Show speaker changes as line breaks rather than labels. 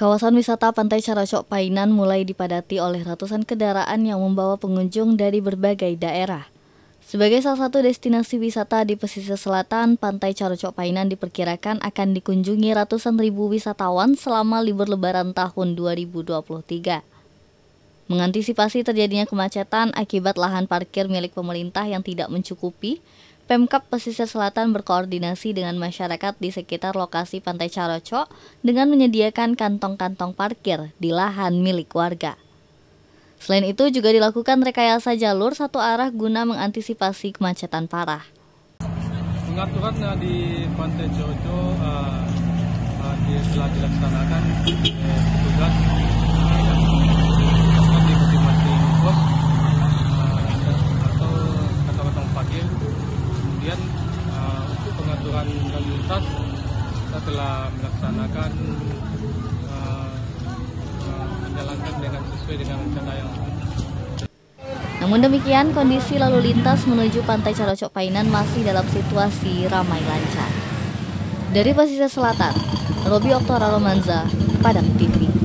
Kawasan wisata Pantai Caracok Painan mulai dipadati oleh ratusan kendaraan yang membawa pengunjung dari berbagai daerah. Sebagai salah satu destinasi wisata di pesisir selatan, Pantai Carocok Painan diperkirakan akan dikunjungi ratusan ribu wisatawan selama libur lebaran tahun 2023. Mengantisipasi terjadinya kemacetan akibat lahan parkir milik pemerintah yang tidak mencukupi, Pemkap Pesisir Selatan berkoordinasi dengan masyarakat di sekitar lokasi Pantai Caroco dengan menyediakan kantong-kantong parkir di lahan milik warga. Selain itu juga dilakukan rekayasa jalur satu arah guna mengantisipasi kemacetan parah.
Pengaturan uh, di Pantai Caroco uh, uh, telah dilaksanakan
peraturan lalu lintas kita telah melaksanakan uh, uh, menjalankan dengan sesuai dengan rencana yang
namun demikian, kondisi lalu lintas menuju Pantai Carocok Painan masih dalam situasi ramai lancar. Dari pesisir Selatan, Robi Oktora Romanza, Padang TV.